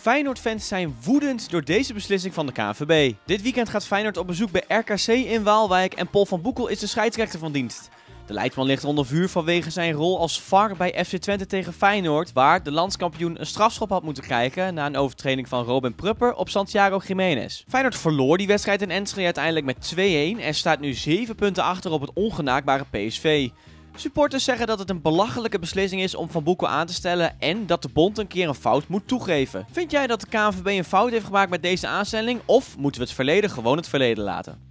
Feyenoord-fans zijn woedend door deze beslissing van de KNVB. Dit weekend gaat Feyenoord op bezoek bij RKC in Waalwijk en Paul van Boekel is de scheidsrechter van dienst. De Leidman ligt onder vuur vanwege zijn rol als VAR bij FC Twente tegen Feyenoord, waar de landskampioen een strafschop had moeten krijgen na een overtreding van Robin Prupper op Santiago Jiménez. Feyenoord verloor die wedstrijd in Enschede uiteindelijk met 2-1 en staat nu 7 punten achter op het ongenaakbare PSV. Supporters zeggen dat het een belachelijke beslissing is om Van Boekel aan te stellen en dat de bond een keer een fout moet toegeven. Vind jij dat de KNVB een fout heeft gemaakt met deze aanstelling of moeten we het verleden gewoon het verleden laten?